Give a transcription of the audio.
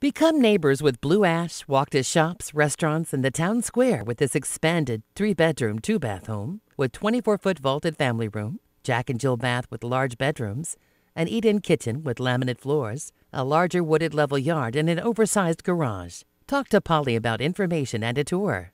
Become neighbors with Blue Ash, walk to shops, restaurants, and the town square with this expanded three bedroom, two bath home with 24 foot vaulted family room, Jack and Jill bath with large bedrooms, an eat in kitchen with laminate floors, a larger wooded level yard, and an oversized garage. Talk to Polly about information and a tour.